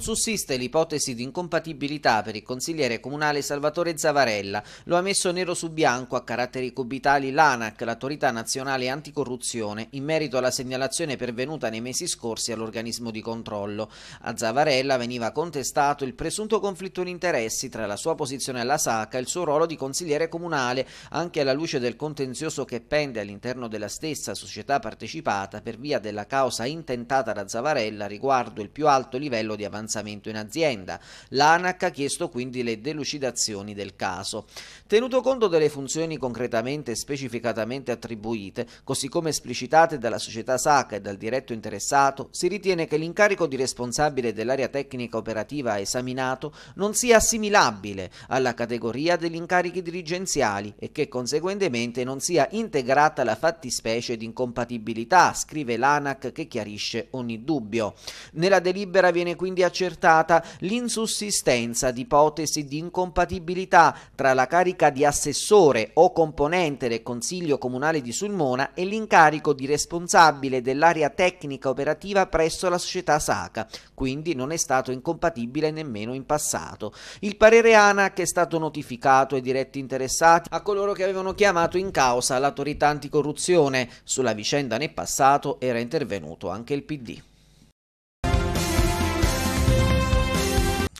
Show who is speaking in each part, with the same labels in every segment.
Speaker 1: non sussiste l'ipotesi di incompatibilità per il consigliere comunale Salvatore Zavarella, lo ha messo nero su bianco a caratteri cubitali l'ANAC, l'autorità nazionale anticorruzione, in merito alla segnalazione pervenuta nei mesi scorsi all'organismo di controllo. A Zavarella veniva contestato il presunto conflitto di interessi tra la sua posizione alla SACA e il suo ruolo di consigliere comunale, anche alla luce del contenzioso che pende all'interno della stessa società partecipata per via della causa intentata da Zavarella riguardo il più alto livello di avanzamento avanzamento in azienda. L'ANAC ha chiesto quindi le delucidazioni del caso. Tenuto conto delle funzioni concretamente e specificatamente attribuite, così come esplicitate dalla società SAC e dal diretto interessato, si ritiene che l'incarico di responsabile dell'area tecnica operativa esaminato non sia assimilabile alla categoria degli incarichi dirigenziali e che conseguentemente non sia integrata la fattispecie di incompatibilità, scrive l'ANAC che chiarisce ogni dubbio. Nella delibera viene quindi accettato accertata l'insussistenza di ipotesi di incompatibilità tra la carica di assessore o componente del Consiglio Comunale di Sulmona e l'incarico di responsabile dell'area tecnica operativa presso la società SACA, quindi non è stato incompatibile nemmeno in passato. Il parere ANAC è stato notificato ai diretti interessati a coloro che avevano chiamato in causa l'autorità anticorruzione. Sulla vicenda nel passato era intervenuto anche il PD.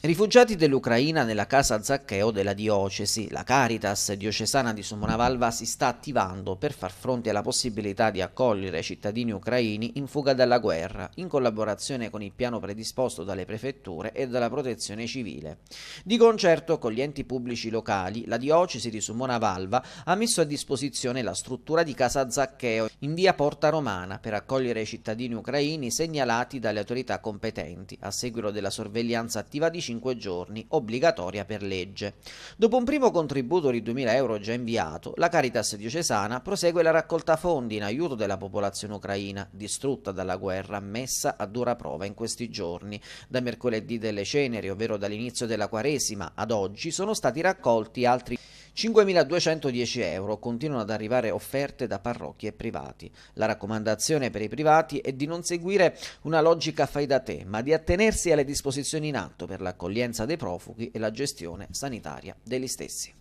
Speaker 1: Rifugiati dell'Ucraina nella casa Zaccheo della diocesi, la Caritas diocesana di Somonavalva si sta attivando per far fronte alla possibilità di accogliere cittadini ucraini in fuga dalla guerra, in collaborazione con il piano predisposto dalle prefetture e dalla protezione civile. Di concerto con gli enti pubblici locali, la diocesi di Somonavalva ha messo a disposizione la struttura di casa Zaccheo in via Porta Romana per accogliere i cittadini ucraini segnalati dalle autorità competenti, a seguito della sorveglianza attiva di 45 giorni, obbligatoria per legge. Dopo un primo contributo di 2.000 euro già inviato, la Caritas diocesana prosegue la raccolta fondi in aiuto della popolazione ucraina, distrutta dalla guerra, messa a dura prova in questi giorni. Da mercoledì delle ceneri, ovvero dall'inizio della Quaresima, ad oggi sono stati raccolti altri 5.210 euro continuano ad arrivare offerte da parrocchie e privati. La raccomandazione per i privati è di non seguire una logica fai da te, ma di attenersi alle disposizioni in atto per l'accoglienza dei profughi e la gestione sanitaria degli stessi.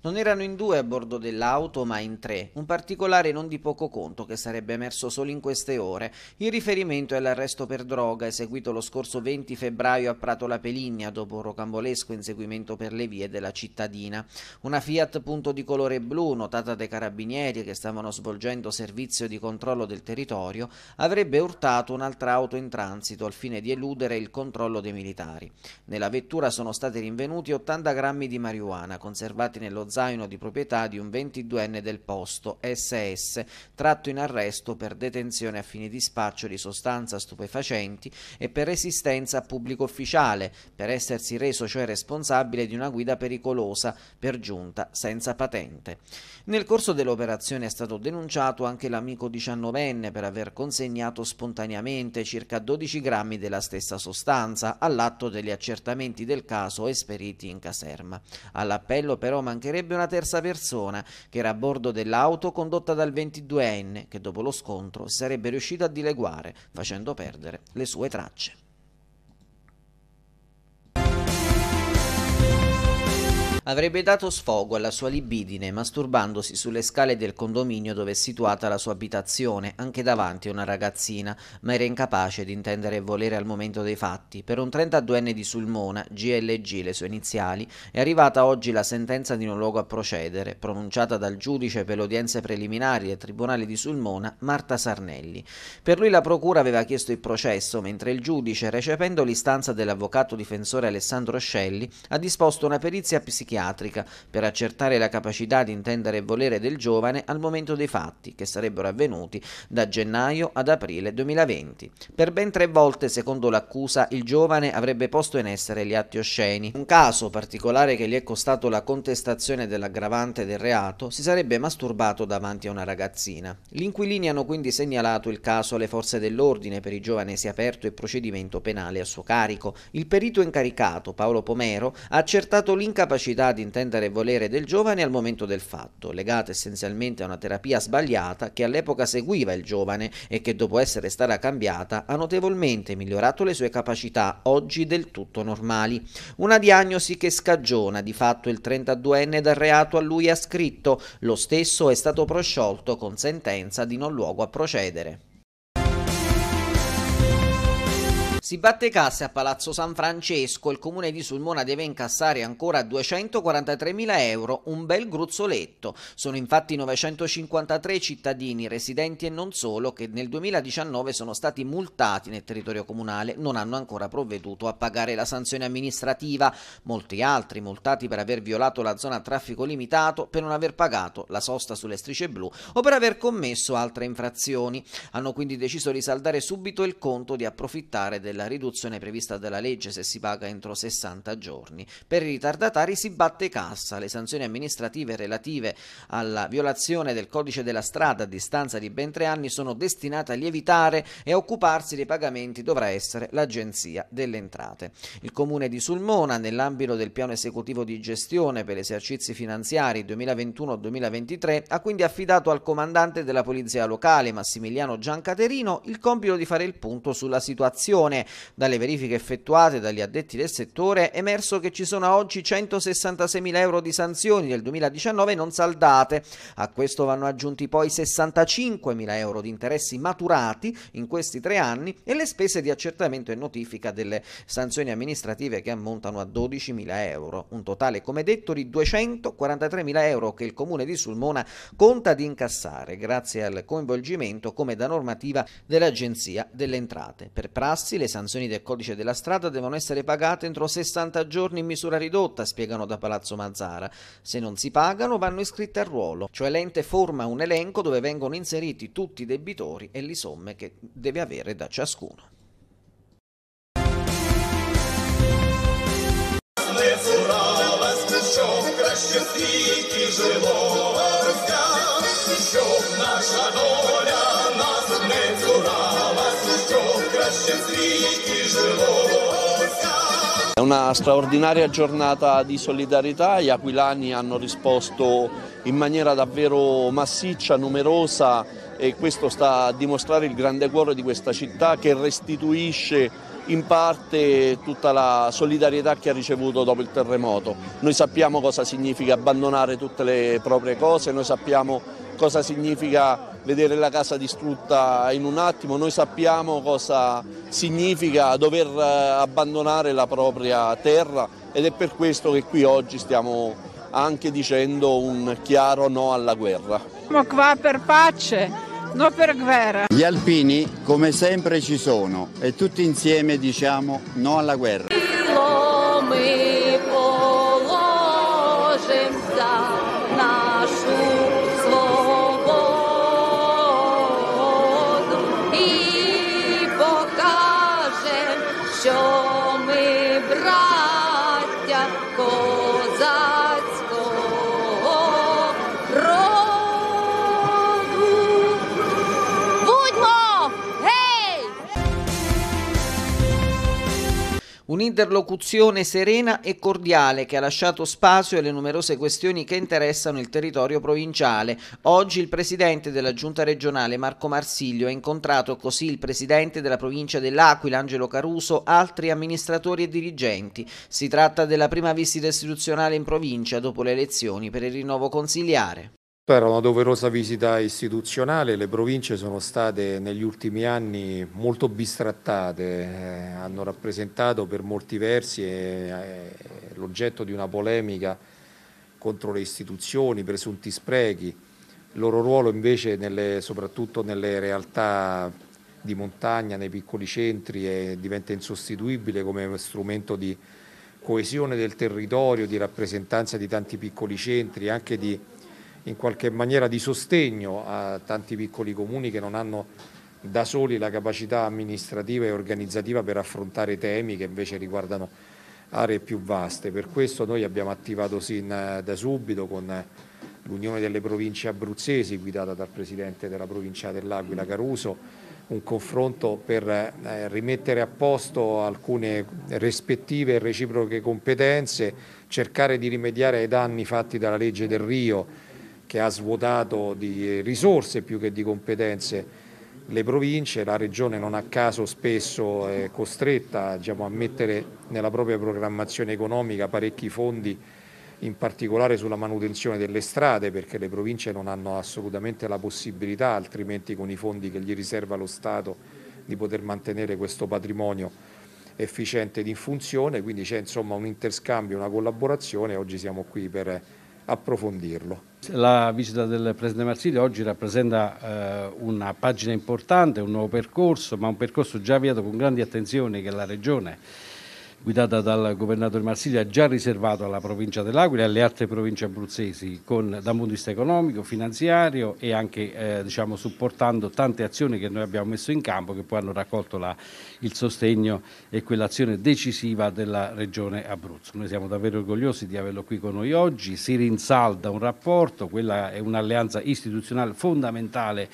Speaker 1: Non erano in due a bordo dell'auto, ma in tre, un particolare non di poco conto che sarebbe emerso solo in queste ore. Il riferimento è l'arresto per droga eseguito lo scorso 20 febbraio a Prato La Peligna dopo un rocambolesco inseguimento per le vie della cittadina. Una Fiat punto di colore blu, notata dai carabinieri che stavano svolgendo servizio di controllo del territorio, avrebbe urtato un'altra auto in transito al fine di eludere il controllo dei militari. Nella vettura sono stati rinvenuti 80 grammi di marijuana conservati nello zaino di proprietà di un 22enne del posto, SS, tratto in arresto per detenzione a fini di spaccio di sostanza stupefacenti e per resistenza a pubblico ufficiale, per essersi reso cioè responsabile di una guida pericolosa, per giunta senza patente. Nel corso dell'operazione è stato denunciato anche l'amico diciannovenne per aver consegnato spontaneamente circa 12 grammi della stessa sostanza all'atto degli accertamenti del caso esperiti in caserma. All'appello però mancherebbe una terza persona che era a bordo dell'auto condotta dal 22enne che dopo lo scontro sarebbe riuscito a dileguare facendo perdere le sue tracce. Avrebbe dato sfogo alla sua libidine masturbandosi sulle scale del condominio dove è situata la sua abitazione, anche davanti a una ragazzina, ma era incapace di intendere e volere al momento dei fatti. Per un 32enne di Sulmona, GLG le sue iniziali, è arrivata oggi la sentenza di non luogo a procedere, pronunciata dal giudice per le udienze preliminari del Tribunale di Sulmona, Marta Sarnelli. Per lui la procura aveva chiesto il processo, mentre il giudice, recependo l'istanza dell'avvocato difensore Alessandro Scelli, ha disposto una perizia psichiatrica psichiatrica per accertare la capacità di intendere e volere del giovane al momento dei fatti, che sarebbero avvenuti da gennaio ad aprile 2020. Per ben tre volte, secondo l'accusa, il giovane avrebbe posto in essere gli atti osceni. Un caso particolare che gli è costato la contestazione dell'aggravante del reato, si sarebbe masturbato davanti a una ragazzina. Gli inquilini hanno quindi segnalato il caso alle forze dell'ordine, per i giovani si è aperto il procedimento penale a suo carico. Il perito incaricato, Paolo Pomero, ha accertato l'incapacità di intendere e volere del giovane al momento del fatto, legata essenzialmente a una terapia sbagliata che all'epoca seguiva il giovane e che dopo essere stata cambiata ha notevolmente migliorato le sue capacità, oggi del tutto normali. Una diagnosi che scagiona di fatto il 32enne dal reato a lui ascritto, lo stesso è stato prosciolto con sentenza di non luogo a procedere. Si batte casse a Palazzo San Francesco, il comune di Sulmona deve incassare ancora 243.000 euro, un bel gruzzoletto. Sono infatti 953 cittadini, residenti e non solo, che nel 2019 sono stati multati nel territorio comunale, non hanno ancora provveduto a pagare la sanzione amministrativa. Molti altri multati per aver violato la zona a traffico limitato, per non aver pagato la sosta sulle strisce blu o per aver commesso altre infrazioni. Hanno quindi deciso di saldare subito il conto di approfittare della la riduzione prevista dalla legge se si paga entro 60 giorni. Per i ritardatari si batte cassa. Le sanzioni amministrative relative alla violazione del codice della strada a distanza di ben tre anni sono destinate a lievitare e a occuparsi dei pagamenti dovrà essere l'Agenzia delle Entrate. Il Comune di Sulmona, nell'ambito del piano esecutivo di gestione per esercizi finanziari 2021-2023, ha quindi affidato al comandante della Polizia Locale, Massimiliano Giancaterino, il compito di fare il punto sulla situazione dalle verifiche effettuate dagli addetti del settore è emerso che ci sono a oggi 166.000 euro di sanzioni del 2019 non saldate. A questo vanno aggiunti poi 65.000 euro di interessi maturati in questi tre anni e le spese di accertamento e notifica delle sanzioni amministrative che ammontano a 12.000 euro. Un totale, come detto, di 243.000 euro che il comune di Sulmona conta di incassare grazie al coinvolgimento, come da normativa, dell'Agenzia delle Entrate. Per prassi le le sanzioni del codice della strada devono essere pagate entro 60 giorni in misura ridotta, spiegano da Palazzo Mazzara. Se non si pagano vanno iscritte al ruolo, cioè l'ente forma un elenco dove vengono inseriti tutti i debitori e le somme che deve avere da ciascuno.
Speaker 2: Щоб наша доля нас не цурала. È una straordinaria giornata di solidarietà, gli aquilani hanno risposto in maniera davvero massiccia, numerosa e questo sta a dimostrare il grande cuore di questa città che restituisce in parte tutta la solidarietà che ha ricevuto dopo il terremoto. Noi sappiamo cosa significa abbandonare tutte le proprie cose, noi sappiamo cosa significa vedere la casa distrutta in un attimo, noi sappiamo cosa significa dover eh, abbandonare la propria terra ed è per questo che qui oggi stiamo anche dicendo un chiaro no alla guerra.
Speaker 1: Siamo qua per pace
Speaker 2: No per guerra. Gli alpini come sempre ci sono e tutti insieme diciamo no alla guerra.
Speaker 1: un'interlocuzione serena e cordiale che ha lasciato spazio alle numerose questioni che interessano il territorio provinciale. Oggi il presidente della giunta regionale Marco Marsiglio ha incontrato così il presidente della provincia dell'Aquila Angelo Caruso, altri amministratori e dirigenti. Si tratta della prima visita istituzionale in provincia dopo le elezioni per il rinnovo consigliare.
Speaker 2: Era una doverosa visita istituzionale, le province sono state negli ultimi anni molto bistrattate, eh, hanno rappresentato per molti versi eh, eh, l'oggetto di una polemica contro le istituzioni, presunti sprechi, il loro ruolo invece nelle, soprattutto nelle realtà di montagna, nei piccoli centri eh, diventa insostituibile come strumento di coesione del territorio, di rappresentanza di tanti piccoli centri, anche di in qualche maniera di sostegno a tanti piccoli comuni che non hanno da soli la capacità amministrativa e organizzativa per affrontare temi che invece riguardano aree più vaste. Per questo noi abbiamo attivato sin eh, da subito con eh, l'Unione delle province abruzzesi guidata dal Presidente della provincia dell'Aquila Caruso un confronto per eh, rimettere a posto alcune rispettive e reciproche competenze, cercare di rimediare ai danni fatti dalla legge del Rio che ha svuotato di risorse più che di competenze le province, la regione non a caso spesso è costretta diciamo, a mettere nella propria programmazione economica parecchi fondi, in particolare sulla manutenzione delle strade, perché le province non hanno assolutamente la possibilità, altrimenti con i fondi che gli riserva lo Stato, di poter mantenere questo patrimonio efficiente ed in funzione, quindi c'è insomma un interscambio, una collaborazione e oggi siamo qui per approfondirlo. La visita del Presidente Marsilio oggi rappresenta eh, una pagina importante, un nuovo percorso, ma un percorso già avviato con grandi attenzioni che la Regione guidata dal governatore Marsiglia, già riservato alla provincia dell'Aquila e alle altre province abruzzesi con, da un punto di vista economico, finanziario e anche eh, diciamo, supportando tante azioni che noi abbiamo messo in campo che poi hanno raccolto la, il sostegno e quell'azione decisiva della regione Abruzzo. Noi siamo davvero orgogliosi di averlo qui con noi oggi, si rinsalda un rapporto, quella è un'alleanza istituzionale fondamentale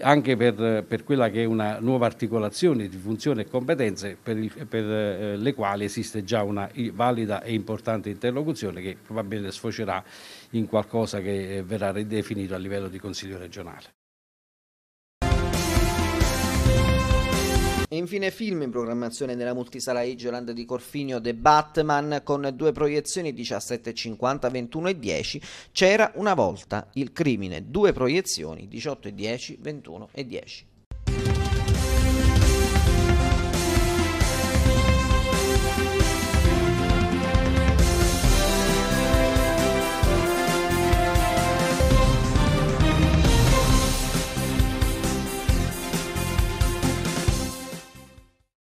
Speaker 2: anche per, per, quella che è una nuova articolazione di funzioni e competenze per, il, per eh, le quali esiste già una valida e importante interlocuzione che probabilmente sfocerà in qualcosa che eh, verrà ridefinito a livello di Consiglio regionale.
Speaker 1: E infine film in programmazione nella multisala Igeland di Corfinio The Batman con due proiezioni 17.50, 21 e 10. C'era una volta il crimine, due proiezioni 18 e 10, 21 e 10.